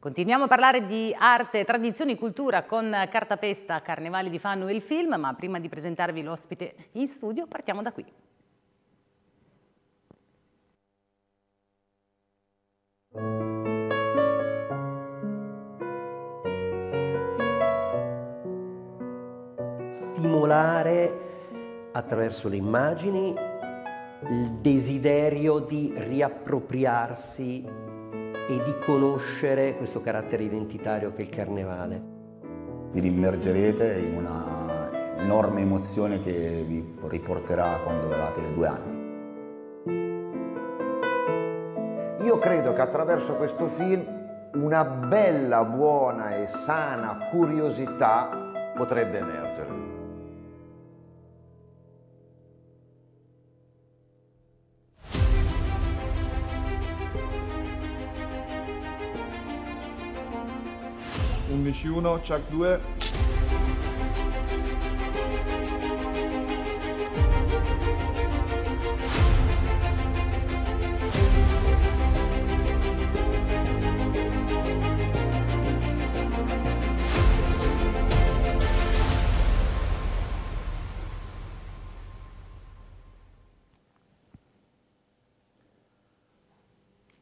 Continuiamo a parlare di arte, tradizioni, cultura con Cartapesta, Carnevali di Fanno e il film, ma prima di presentarvi l'ospite in studio partiamo da qui. Stimolare attraverso le immagini il desiderio di riappropriarsi e di conoscere questo carattere identitario che è il carnevale. Vi immergerete in una enorme emozione che vi riporterà quando avevate due anni. Io credo che attraverso questo film una bella, buona e sana curiosità potrebbe emergere. Mish 1, Chuck 2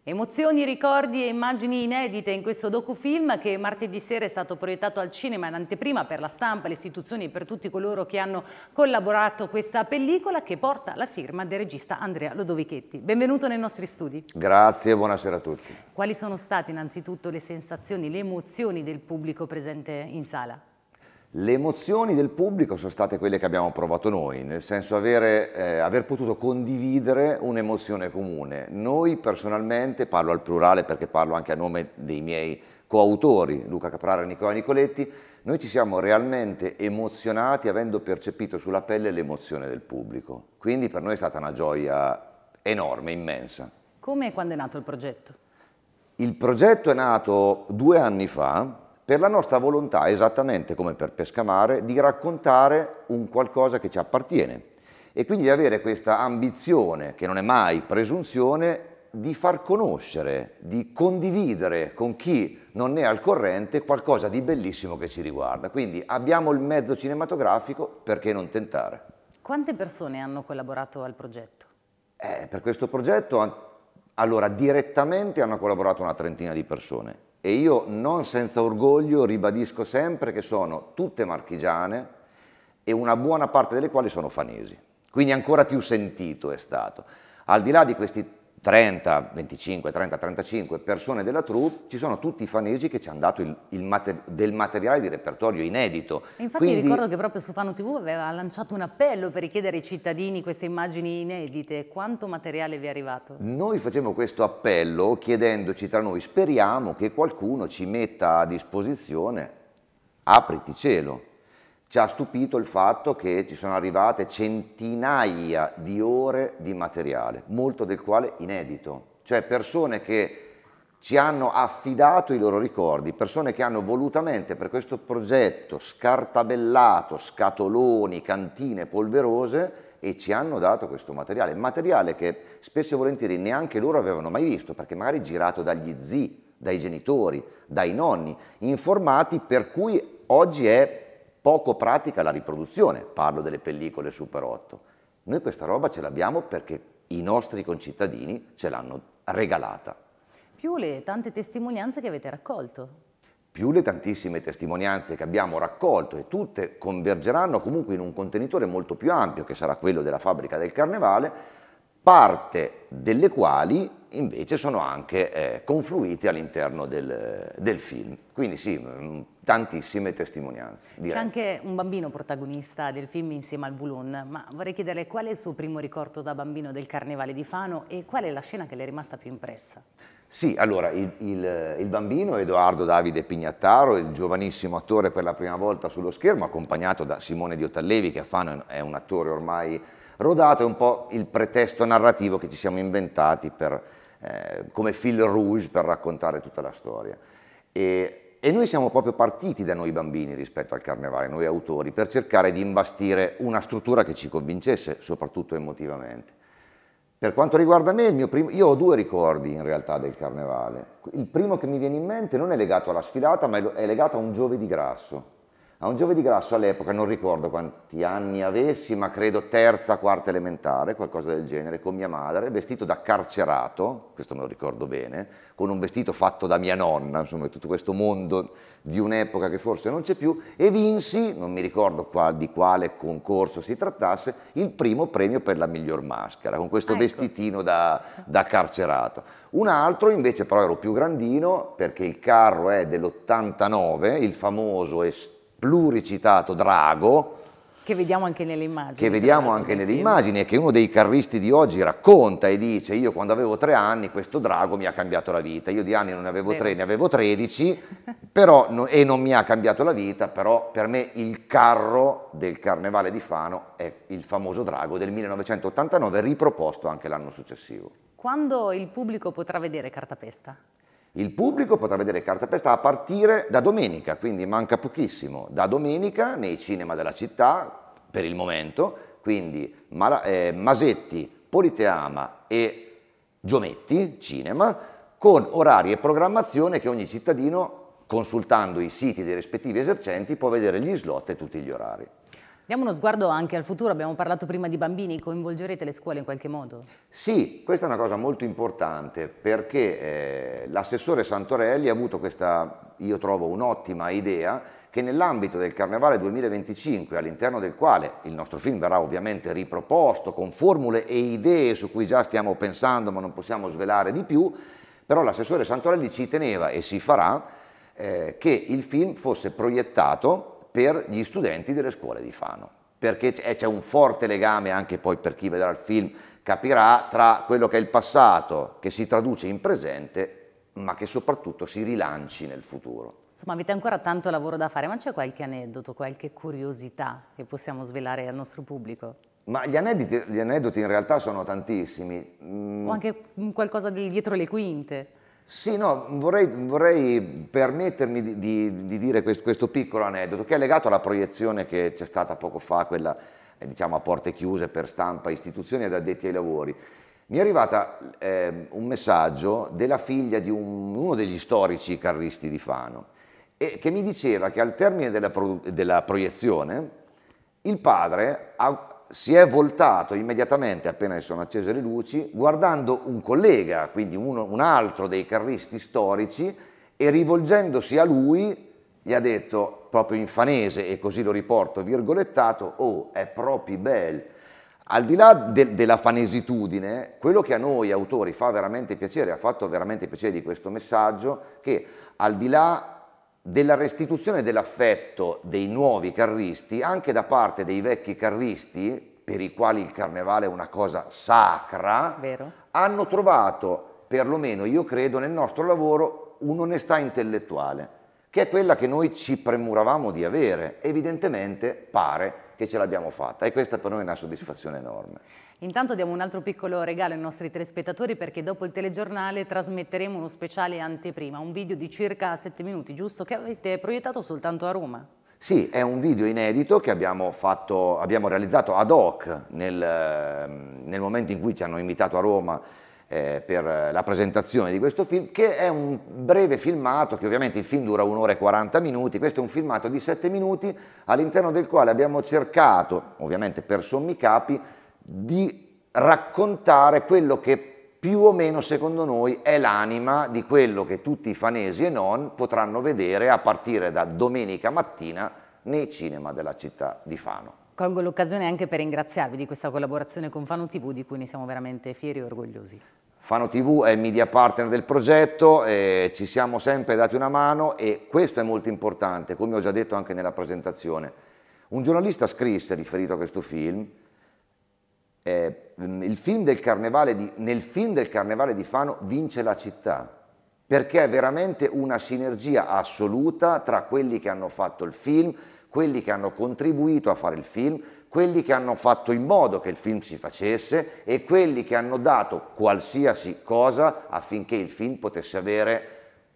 Emozioni, ricordi e immagini inedite in questo docufilm che martedì sera è stato proiettato al cinema in anteprima per la stampa, le istituzioni e per tutti coloro che hanno collaborato a questa pellicola che porta la firma del regista Andrea Lodovichetti. Benvenuto nei nostri studi. Grazie e buonasera a tutti. Quali sono state innanzitutto le sensazioni, le emozioni del pubblico presente in sala? Le emozioni del pubblico sono state quelle che abbiamo provato noi, nel senso avere, eh, aver potuto condividere un'emozione comune. Noi personalmente, parlo al plurale perché parlo anche a nome dei miei coautori, Luca Caprara e Nicola Nicoletti, noi ci siamo realmente emozionati avendo percepito sulla pelle l'emozione del pubblico. Quindi per noi è stata una gioia enorme, immensa. Come e quando è nato il progetto? Il progetto è nato due anni fa, per la nostra volontà, esattamente come per Pescamare, di raccontare un qualcosa che ci appartiene e quindi di avere questa ambizione, che non è mai presunzione, di far conoscere, di condividere con chi non ne è al corrente qualcosa di bellissimo che ci riguarda. Quindi abbiamo il mezzo cinematografico, perché non tentare? Quante persone hanno collaborato al progetto? Eh, per questo progetto, allora, direttamente hanno collaborato una trentina di persone e io non senza orgoglio ribadisco sempre che sono tutte marchigiane e una buona parte delle quali sono fanesi. Quindi ancora più sentito è stato. Al di là di questi 30, 25, 30, 35 persone della troupe, ci sono tutti i fanesi che ci hanno dato il, il mater, del materiale di repertorio inedito. E infatti Quindi, ricordo che proprio su Fano TV aveva lanciato un appello per richiedere ai cittadini queste immagini inedite. Quanto materiale vi è arrivato? Noi facciamo questo appello chiedendoci tra noi, speriamo che qualcuno ci metta a disposizione, apriti cielo, ci ha stupito il fatto che ci sono arrivate centinaia di ore di materiale, molto del quale inedito, cioè persone che ci hanno affidato i loro ricordi, persone che hanno volutamente per questo progetto scartabellato scatoloni, cantine polverose e ci hanno dato questo materiale, materiale che spesso e volentieri neanche loro avevano mai visto, perché magari girato dagli zii, dai genitori, dai nonni, informati per cui oggi è poco pratica la riproduzione, parlo delle pellicole Super 8. Noi questa roba ce l'abbiamo perché i nostri concittadini ce l'hanno regalata. Più le tante testimonianze che avete raccolto. Più le tantissime testimonianze che abbiamo raccolto e tutte convergeranno comunque in un contenitore molto più ampio che sarà quello della fabbrica del carnevale, parte delle quali invece sono anche eh, confluite all'interno del, del, film. Quindi sì, tantissime testimonianze. C'è anche un bambino protagonista del film insieme al Vulon, ma vorrei chiederle qual è il suo primo ricordo da bambino del Carnevale di Fano e qual è la scena che le è rimasta più impressa? Sì, allora, il, il, il bambino Edoardo Davide Pignattaro, il giovanissimo attore per la prima volta sullo schermo, accompagnato da Simone Diotallevi, che a Fano è un attore ormai Rodato è un po' il pretesto narrativo che ci siamo inventati per, eh, come fil rouge per raccontare tutta la storia. E, e noi siamo proprio partiti da noi bambini rispetto al carnevale, noi autori, per cercare di imbastire una struttura che ci convincesse, soprattutto emotivamente. Per quanto riguarda me, primo, io ho due ricordi in realtà del carnevale. Il primo che mi viene in mente non è legato alla sfilata, ma è legato a un giovedì grasso. A un giovedì grasso all'epoca non ricordo quanti anni avessi, ma credo terza, quarta elementare, qualcosa del genere, con mia madre, vestito da carcerato, questo me lo ricordo bene, con un vestito fatto da mia nonna, insomma tutto questo mondo di un'epoca che forse non c'è più, e vinsi, non mi ricordo qual, di quale concorso si trattasse, il primo premio per la miglior maschera, con questo ecco. vestitino da, da carcerato. Un altro invece però ero più grandino perché il carro è dell'89, il famoso Estate, pluricitato Drago, che vediamo anche nelle immagini. Che vediamo anche nelle film. immagini e che uno dei carristi di oggi racconta e dice io quando avevo tre anni questo drago mi ha cambiato la vita, io di anni non ne avevo Vero. tre, ne avevo tredici no, e non mi ha cambiato la vita, però per me il carro del Carnevale di Fano è il famoso drago del 1989 riproposto anche l'anno successivo. Quando il pubblico potrà vedere Cartapesta? Il pubblico potrà vedere Cartapesta a partire da domenica, quindi manca pochissimo, da domenica nei cinema della città, per il momento, quindi eh, Masetti, Politeama e Giometti Cinema, con orari e programmazione che ogni cittadino, consultando i siti dei rispettivi esercenti, può vedere gli slot e tutti gli orari. Diamo uno sguardo anche al futuro, abbiamo parlato prima di bambini, coinvolgerete le scuole in qualche modo? Sì, questa è una cosa molto importante perché eh, l'assessore Santorelli ha avuto questa, io trovo, un'ottima idea che nell'ambito del Carnevale 2025, all'interno del quale il nostro film verrà ovviamente riproposto con formule e idee su cui già stiamo pensando ma non possiamo svelare di più, però l'assessore Santorelli ci teneva e si farà eh, che il film fosse proiettato per gli studenti delle scuole di Fano, perché eh, c'è un forte legame anche poi per chi vedrà il film capirà tra quello che è il passato che si traduce in presente ma che soprattutto si rilanci nel futuro. Insomma, avete ancora tanto lavoro da fare, ma c'è qualche aneddoto, qualche curiosità che possiamo svelare al nostro pubblico? Ma gli aneddoti, gli aneddoti in realtà sono tantissimi. Mm. O anche mm, qualcosa di dietro le quinte. Sì, no, vorrei, vorrei permettermi di, di, di dire questo, questo, piccolo aneddoto che è legato alla proiezione che c'è stata poco fa, quella eh, diciamo a porte chiuse per stampa, istituzioni ed addetti ai lavori. Mi è arrivato eh, un messaggio della figlia di un, uno degli storici carristi di Fano e che mi diceva che al termine della, pro, della proiezione il padre ha si è voltato immediatamente appena si sono accese le luci, guardando un collega, quindi uno, un altro dei carristi storici, e rivolgendosi a lui gli ha detto proprio in fanese, e così lo riporto virgolettato, oh, è proprio bel. Al di là de della fanesitudine, quello che a noi autori fa veramente piacere, ha fatto veramente piacere di questo messaggio, che al di là della restituzione dell'affetto dei nuovi carristi anche da parte dei vecchi carristi, per i quali il carnevale è una cosa sacra, Vero. hanno trovato, perlomeno io credo, nel nostro lavoro un'onestà intellettuale, che è quella che noi ci premuravamo di avere. Evidentemente pare che ce l'abbiamo fatta e questa per noi è una soddisfazione enorme. Intanto diamo un altro piccolo regalo ai nostri telespettatori perché dopo il telegiornale trasmetteremo uno speciale anteprima, un video di circa 7 minuti, giusto? Che avete proiettato soltanto a Roma. Sì, è un video inedito che abbiamo, fatto, abbiamo realizzato ad hoc nel, ehm, nel momento in cui ci hanno invitato a Roma eh, per la presentazione di questo film, che è un breve filmato, che ovviamente il film dura un'ora e 40 minuti, questo è un filmato di 7 minuti all'interno del quale abbiamo cercato, ovviamente per sommi capi, di raccontare quello che più o meno secondo noi è l'anima di quello che tutti i fanesi e non potranno vedere a partire da domenica mattina nei cinema della città di Fano. Colgo l'occasione anche per ringraziarvi di questa collaborazione con Fano TV di cui ne siamo veramente fieri e orgogliosi. Fano TV è il media partner del progetto, eh, ci siamo sempre dati una mano e questo è molto importante, come ho già detto anche nella presentazione. Un giornalista scrisse, riferito a questo film, eh, film di, nel film del Carnevale di Fano vince la città, perché è veramente una sinergia assoluta tra quelli che hanno fatto il film, quelli che hanno contribuito a fare il film, quelli che hanno fatto in modo che il film si facesse e quelli che hanno dato qualsiasi cosa affinché il film potesse avere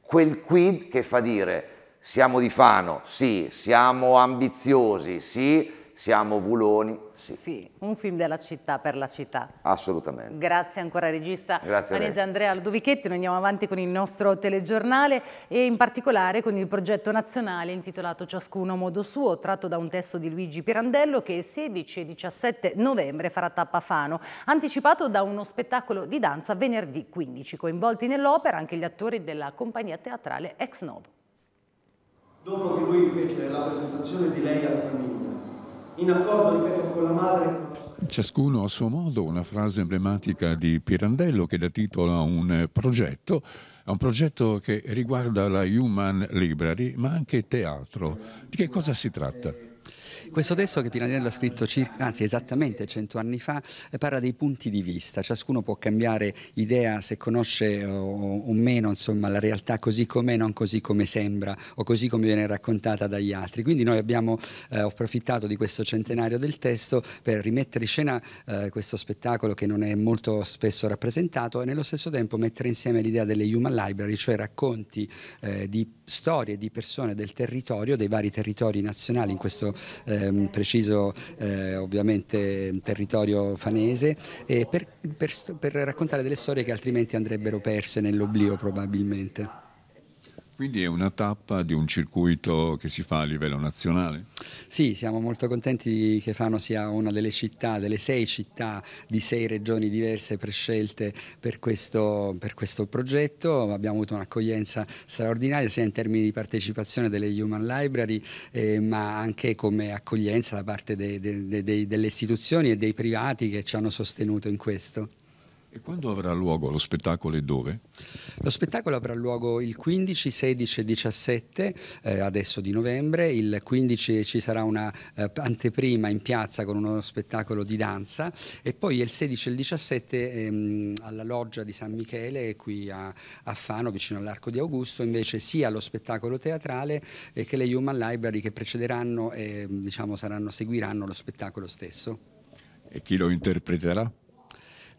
quel quid che fa dire siamo di Fano, sì, siamo ambiziosi, sì, siamo vuloni. Sì. sì, un film della città per la città. Assolutamente. Grazie ancora regista Grazie Vanessa Andrea Ludovichetti, noi andiamo avanti con il nostro telegiornale e in particolare con il progetto nazionale intitolato Ciascuno a modo suo, tratto da un testo di Luigi Pirandello che il 16 e 17 novembre farà tappa a Fano, anticipato da uno spettacolo di danza venerdì 15, coinvolti nell'opera anche gli attori della compagnia teatrale Ex Novo. Dopo che lui fece la presentazione di lei alla famiglia, in accordo, ripeto, con la madre. Ciascuno a suo modo una frase emblematica di Pirandello che dà titolo a un eh, progetto, a un progetto che riguarda la Human Library ma anche teatro. Di che cosa si tratta? Questo testo che Pirandello ha scritto circa, anzi esattamente cento anni fa, eh, parla dei punti di vista. Ciascuno può cambiare idea se conosce eh, o, o meno insomma, la realtà così com'è, non così come sembra o così come viene raccontata dagli altri. Quindi noi abbiamo eh, approfittato di questo centenario del testo per rimettere in scena eh, questo spettacolo che non è molto spesso rappresentato e nello stesso tempo mettere insieme l'idea delle Human Library, cioè racconti eh, di storie di persone del territorio, dei vari territori nazionali in questo eh, ehm, preciso eh, ovviamente territorio fanese, eh, per, per, per raccontare delle storie che altrimenti andrebbero perse nell'oblio probabilmente. Quindi è una tappa di un circuito che si fa a livello nazionale? Sì, siamo molto contenti che Fano sia una delle città, delle sei città di sei regioni diverse prescelte per questo, per questo progetto. Abbiamo avuto un'accoglienza straordinaria sia in termini di partecipazione delle Human Library eh, ma anche come accoglienza da parte de, de, de, delle istituzioni e dei privati che ci hanno sostenuto in questo. E quando avrà luogo lo spettacolo e dove? Lo spettacolo avrà luogo il 15, 16 e 17 eh, adesso di novembre. Il 15 ci sarà una eh, anteprima in piazza con uno spettacolo di danza e poi il 16 e il 17 ehm, alla loggia di San Michele qui a, a Fano vicino all'Arco di Augusto invece sia lo spettacolo teatrale eh, che le Human Library che precederanno e ehm, diciamo, saranno, seguiranno lo spettacolo stesso. E chi lo interpreterà?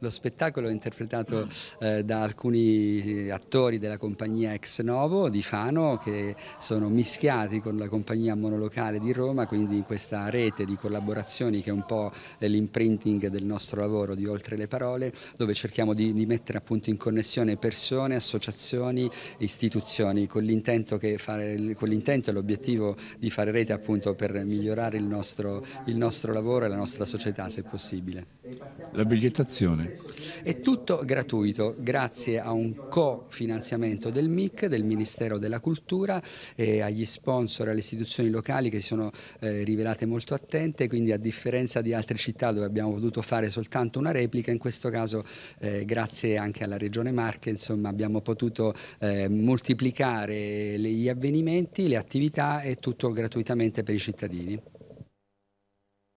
Lo spettacolo è interpretato eh, da alcuni eh, attori della compagnia Ex Novo di Fano che sono mischiati con la compagnia monolocale di Roma, quindi in questa rete di collaborazioni che è un po' eh, l'imprinting del nostro lavoro di Oltre le Parole, dove cerchiamo di, di mettere appunto in connessione persone, associazioni, istituzioni, con l'intento e l'obiettivo di fare rete appunto per migliorare il nostro, il nostro lavoro e la nostra società se possibile l'abilitazione. È tutto gratuito grazie a un cofinanziamento del MIC, del Ministero della Cultura e agli sponsor, alle istituzioni locali che si sono eh, rivelate molto attente, quindi a differenza di altre città dove abbiamo potuto fare soltanto una replica, in questo caso eh, grazie anche alla Regione Marche insomma, abbiamo potuto eh, moltiplicare gli avvenimenti, le attività e tutto gratuitamente per i cittadini.